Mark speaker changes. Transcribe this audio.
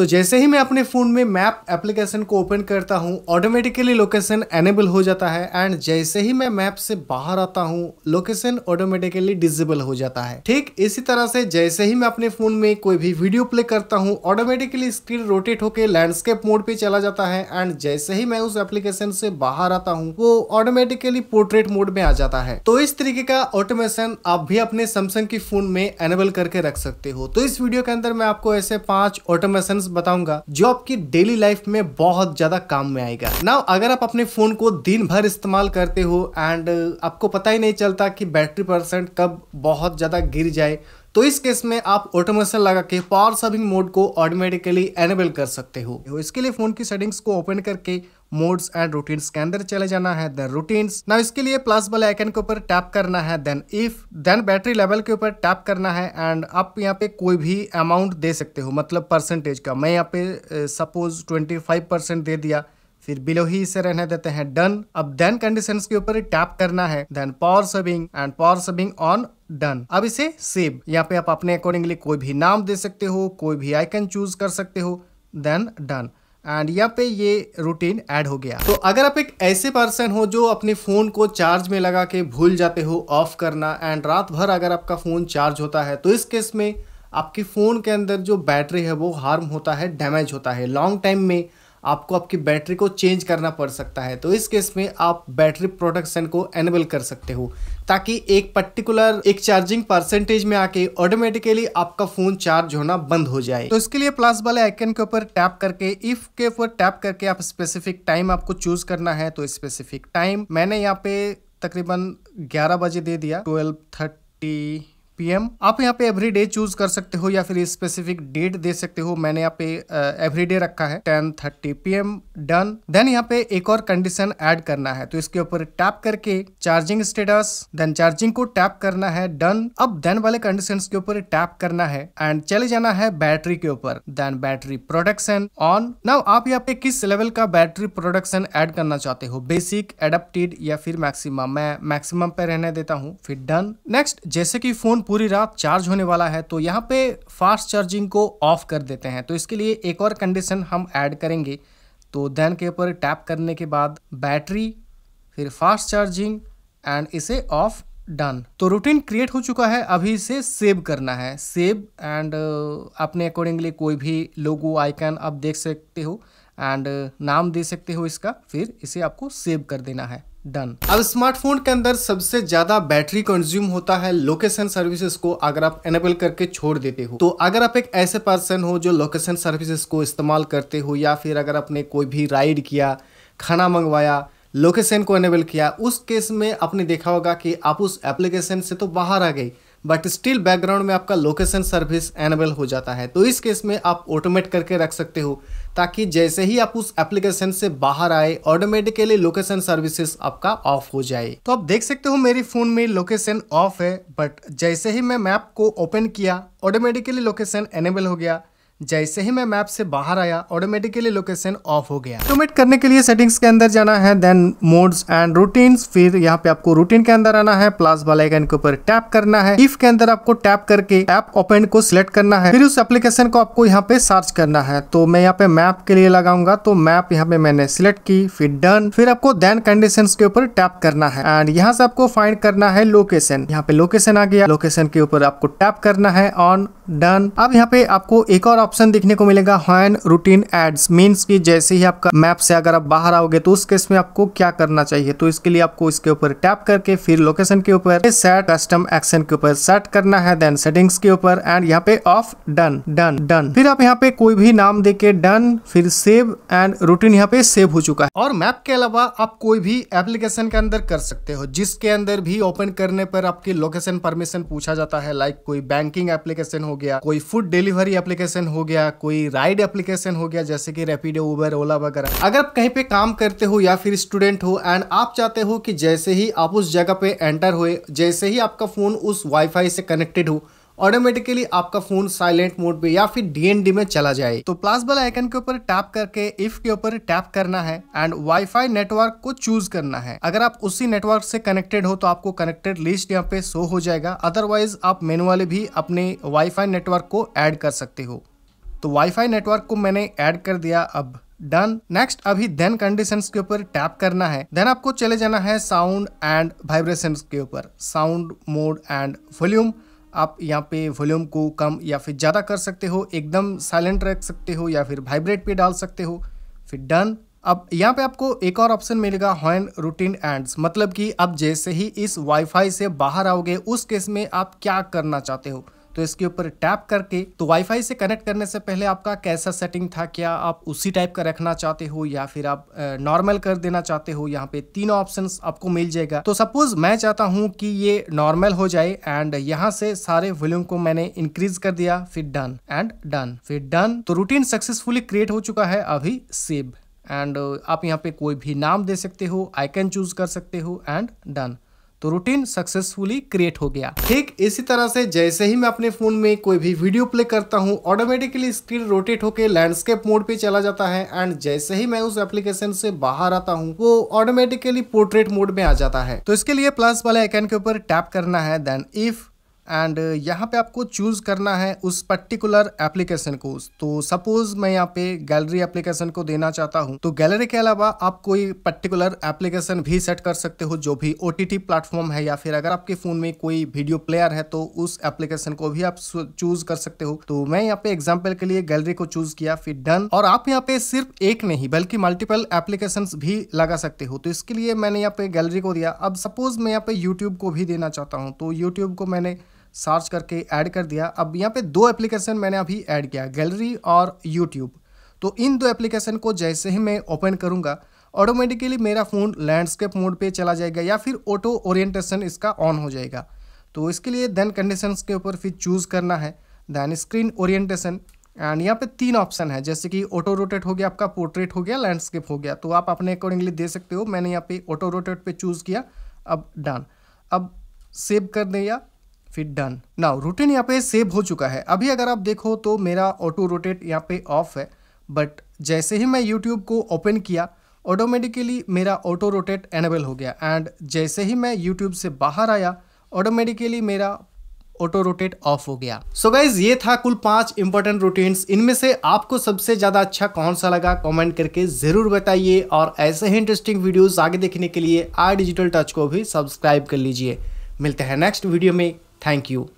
Speaker 1: तो जैसे ही मैं अपने फ़ोन में मैप एप्लीकेशन को ओपन करता हूँ ऑटोमेटिकली लोकेशन एनेबल हो जाता है एंड जैसे ही मैं मैप से बाहर आता हूँ लोकेशन ऑटोमेटिकली डिजेबल हो जाता है ठीक इसी तरह से जैसे ही मैं अपने फ़ोन में कोई भी वीडियो प्ले करता हूँ ऑटोमेटिकली स्क्रीन रोटेट होकर लैंडस्केप मोड पे चला जाता है एंड जैसे ही मैं उस एप्लीकेशन से बाहर आता हूँ वो ऑटोमेटिकली पोर्ट्रेट मोड में आ जाता है तो इस तरीके का ऑटोमेशन आप भी अपने सैमसंग के फोन में एनेबल करके रख सकते हो तो इस वीडियो के अंदर मैं आपको ऐसे पांच ऑटोमेशन बताऊंगा जो आपकी डेली लाइफ में बहुत ज्यादा काम में आएगा ना अगर आप अपने फोन को दिन भर इस्तेमाल करते हो एंड आपको पता ही नहीं चलता कि बैटरी परसेंट कब बहुत ज्यादा गिर जाए तो इस केस में आप ऑटोमेशन लगा के पावर सेविंग मोड को ऑटोमेटिकली एनेबल कर सकते हो तो इसके लिए फोन की सेटिंग्स को ओपन करके मोड्स एंड रूटीन्स के अंदर चले जाना है देन रूटीन्स ना इसके लिए प्लस वाले आइकन के ऊपर टैप करना है then if then battery level के ऊपर टैप करना है एंड आप यहाँ पे कोई भी अमाउंट दे सकते हो मतलब परसेंटेज का मैं यहाँ पे सपोज ट्वेंटी फाइव परसेंट दे दिया फिर बिलो ही इसे रहने देते हैं डन अब देन कंडीशन के ऊपर टैप करना है then power saving and power saving on done अब इसे सेव यहाँ पे आप अपने अकॉर्डिंगली कोई भी नाम दे सकते हो कोई भी आइकन चूज कर सकते हो देन डन एंड यहाँ पे ये रूटीन ऐड हो गया तो अगर आप एक ऐसे पर्सन हो जो अपने फ़ोन को चार्ज में लगा के भूल जाते हो ऑफ करना एंड रात भर अगर आपका फ़ोन चार्ज होता है तो इस केस में आपके फ़ोन के अंदर जो बैटरी है वो हार्म होता है डैमेज होता है लॉन्ग टाइम में आपको आपकी बैटरी को चेंज करना पड़ सकता है तो इस केस में आप बैटरी प्रोडक्शन को एनेबल कर सकते हो ताकि एक पर्टिकुलर एक चार्जिंग परसेंटेज में आके ऑटोमेटिकली आपका फोन चार्ज होना बंद हो जाए तो इसके लिए प्लस वाले आइकन के ऊपर टैप करके इफ के ऊपर टैप करके आप स्पेसिफिक टाइम आपको चूज करना है तो स्पेसिफिक टाइम मैंने यहाँ पे तकरीबन ग्यारह बजे दे दिया ट्वेल्व थर्टी पीएम आप यहाँ पे एवरी डे चूज कर सकते हो या फिर स्पेसिफिक डेट दे सकते हो मैंने यहाँ पे एवरी डे रखा है ten thirty P M done then यहाँ पे एक और कंडीशन एड करना है तो इसके ऊपर टैप करके चार्जिंग स्टेटस देन चार्जिंग को टैप करना है डन अब देन वाले कंडीशन के ऊपर टैप करना है एंड चले जाना है बैटरी के ऊपर then battery production on now आप यहाँ पे किस लेवल का बैटरी प्रोडक्शन एड करना चाहते हो बेसिक एडप्टेड या फिर मैक्सिमम मैं मैक्सिमम पे रहने देता हूँ फिर डन नेक्स्ट जैसे कि फोन पूरी रात चार्ज होने वाला है तो यहाँ पे फास्ट चार्जिंग को ऑफ कर देते हैं तो इसके लिए एक और कंडीशन हम ऐड करेंगे तो देन के ऊपर टैप करने के बाद बैटरी फिर फास्ट चार्जिंग एंड इसे ऑफ डन तो रूटीन क्रिएट हो चुका है अभी इसे सेव करना है सेव एंड uh, अपने अकॉर्डिंगली कोई भी लोगो आइकन आप देख सकते हो एंड uh, नाम दे सकते हो इसका फिर इसे आपको सेव कर देना है डन अब स्मार्टफोन के अंदर सबसे ज्यादा बैटरी कंज्यूम होता है लोकेशन सर्विसेज को अगर आप एनेबल करके छोड़ देते हो तो अगर आप एक ऐसे पर्सन हो जो लोकेशन सर्विसेज को इस्तेमाल करते हो या फिर अगर आपने कोई भी राइड किया खाना मंगवाया लोकेशन को एनेबल किया उस केस में आपने देखा होगा कि आप उस एप्लीकेशन से तो बाहर आ गई बट स्टिल बैकग्राउंड में आपका लोकेशन सर्विस एनेबल हो जाता है तो इस केस में आप ऑटोमेट करके रख सकते हो ताकि जैसे ही आप उस एप्लीकेशन से बाहर आए ऑटोमेटिकली लोकेशन सर्विसेज आपका ऑफ हो जाए तो आप देख सकते हो मेरी फ़ोन में लोकेशन ऑफ है बट जैसे ही मैं मैप को ओपन किया ऑटोमेटिकली लोकेशन एनेबल हो गया जैसे ही मैं मैप से बाहर आया ऑटोमेटिकली लोकेशन ऑफ हो गया ऑटोमेट करने के लिए सेटिंग्स के अंदर जाना है देन मोड्स एंड रूटीन्स फिर यहाँ पे आपको रूटीन के अंदर आना है प्लस वाले आइकन के ऊपर टैप करना है इफ के अंदर आपको टैप करके ऐप ओपन को सिलेक्ट करना है फिर उस एप्लीकेशन को आपको यहाँ पे सर्च करना है तो मैं यहाँ पे मैप के लिए लगाऊंगा तो मैप यहाँ पे मैंने सिलेक्ट की फिर डन फिर आपको देन कंडीशन के ऊपर टैप करना है एंड यहाँ से आपको फाइंड करना है लोकेशन यहाँ पे लोकेशन आ गया लोकेशन के ऊपर आपको टैप करना है ऑन डन अब यहाँ पे आपको एक और ऑप्शन देखने को मिलेगा हॉन रूटीन एड्स मीन्स कि जैसे ही आपका मैप से अगर आप बाहर आओगे तो उस केस में आपको क्या करना चाहिए तो इसके लिए आपको इसके ऊपर टैप करके फिर लोकेशन के ऊपर सेट कस्टम एक्शन के ऊपर सेट करना है देन सेटिंग्स के ऊपर एंड यहाँ पे ऑफ डन डन डन फिर आप यहाँ पे कोई भी नाम दे के डन फिर सेव एंड रूटीन यहाँ पे सेव हो चुका है और मैप के अलावा आप कोई भी एप्लीकेशन के अंदर कर सकते हो जिसके अंदर भी ओपन करने पर आपकी लोकेशन परमिशन पूछा जाता है लाइक कोई बैंकिंग एप्लीकेशन हो गया कोई फूड डिलीवरी एप्लीकेशन हो हो गया कोई राइड एप्लीकेशन हो गया जैसे कि रेपिडो उबर ओला वगैरह अगर आप कहीं पे काम करते हो या फिर स्टूडेंट हो एंड आप चाहते हो कि जैसे ही आप उस जगह पे एंटर हो जैसे ही आपका फ़ोन उस वाईफाई से कनेक्टेड हो ऑटोमेटिकली आपका फोन साइलेंट मोड पे या फिर डीएनडी में चला जाए तो प्लस बल आइकन के ऊपर टैप करके इफ के ऊपर टैप करना है एंड वाईफाई नेटवर्क को चूज करना है अगर आप उसी नेटवर्क से कनेक्टेड हो तो आपको कनेक्टेड लिस्ट यहाँ पे शो हो जाएगा अदरवाइज आप मेनुअली भी अपने वाईफाई नेटवर्क को एड कर सकते हो तो वाईफाई नेटवर्क को मैंने ऐड कर दिया अब डन नेक्स्ट अभी देन कंडीशंस के ऊपर टैप करना है देन आपको चले जाना है साउंड एंड वाइब्रेशन के ऊपर साउंड मोड एंड वॉल्यूम आप यहाँ पे वॉल्यूम को कम या फिर ज़्यादा कर सकते हो एकदम साइलेंट रख सकते हो या फिर वाइब्रेट पे डाल सकते हो फिर डन अब यहाँ पे आपको एक और ऑप्शन मिलेगा हॉन रूटीन एंड्स मतलब कि अब जैसे ही इस वाईफाई से बाहर आओगे उस केस में आप क्या करना चाहते हो तो इसके ऊपर टैप करके तो वाईफाई से कनेक्ट करने से पहले आपका कैसा सेटिंग था क्या आप उसी टाइप का रखना चाहते हो या फिर आप नॉर्मल कर देना चाहते हो यहाँ पे तीनों ऑप्शन आपको मिल जाएगा तो सपोज मैं चाहता हूँ कि ये नॉर्मल हो जाए एंड यहाँ से सारे वॉल्यूम को मैंने इंक्रीज कर दिया फिर डन एंड डन फिर डन तो रूटीन सक्सेसफुली क्रिएट हो चुका है अभी सेव एंड आप यहाँ पे कोई भी नाम दे सकते हो आई कैन चूज कर सकते हो एंड डन तो रूटीन सक्सेसफुली क्रिएट हो गया ठीक इसी तरह से जैसे ही मैं अपने फोन में कोई भी वीडियो प्ले करता हूँ ऑटोमेटिकली स्क्रीन रोटेट होकर लैंडस्केप मोड पे चला जाता है एंड जैसे ही मैं उस एप्लीकेशन से बाहर आता हूँ वो ऑटोमेटिकली पोर्ट्रेट मोड में आ जाता है तो इसके लिए प्लस वाले आइकन के ऊपर टैप करना है देन इफ एंड uh, यहाँ पे आपको चूज़ करना है उस पर्टिकुलर एप्लीकेशन को तो सपोज मैं यहाँ पे गैलरी एप्लीकेशन को देना चाहता हूँ तो गैलरी के अलावा आप कोई पर्टिकुलर एप्लीकेशन भी सेट कर सकते हो जो भी ओ टी प्लेटफॉर्म है या फिर अगर आपके फ़ोन में कोई वीडियो प्लेयर है तो उस एप्लीकेशन को भी आप चूज़ कर सकते हो तो मैं यहाँ पे एग्जाम्पल के लिए गैलरी को चूज़ किया फिर डन और आप यहाँ पे सिर्फ एक नहीं बल्कि मल्टीपल एप्लीकेशन भी लगा सकते हो तो इसके लिए मैंने यहाँ पे गैलरी को दिया अब सपोज मैं यहाँ पे यूट्यूब को भी देना चाहता हूँ तो यूट्यूब को मैंने सर्च करके ऐड कर दिया अब यहाँ पे दो एप्लीकेशन मैंने अभी ऐड किया गैलरी और यूट्यूब तो इन दो एप्लीकेशन को जैसे ही मैं ओपन करूँगा ऑटोमेटिकली मेरा फ़ोन लैंडस्केप मोड पे चला जाएगा या फिर ऑटो ओरिएंटेशन इसका ऑन हो जाएगा तो इसके लिए देन कंडीशंस के ऊपर फिर चूज़ करना है देन स्क्रीन ओरिएंटेशन एंड यहाँ पे तीन ऑप्शन है जैसे कि ऑटो रोटेट हो गया आपका पोर्ट्रेट हो गया लैंडस्केप हो गया तो आप अपने अकॉर्डिंगली दे सकते हो मैंने यहाँ पे ऑटो रोटेट पे चूज़ किया अब डन अब सेव कर दें या फिर डन नाउ रूटीन यहाँ पे सेव हो चुका है अभी अगर आप देखो तो मेरा ऑटो रोटेट यहाँ पे ऑफ है बट जैसे ही मैं यूट्यूब को ओपन किया ऑटोमेटिकली मेरा ऑटो रोटेट एनेबल हो गया एंड जैसे ही मैं यूट्यूब से बाहर आया ऑटोमेटिकली मेरा ऑटो रोटेट ऑफ हो गया सो so गाइज ये था कुल पांच इंपॉर्टेंट रूटीन्स इनमें से आपको सबसे ज़्यादा अच्छा कौन सा लगा कमेंट करके ज़रूर बताइए और ऐसे ही इंटरेस्टिंग वीडियोस आगे देखने के लिए आई डिजिटल टच को भी सब्सक्राइब कर लीजिए मिलते हैं नेक्स्ट वीडियो में Thank you.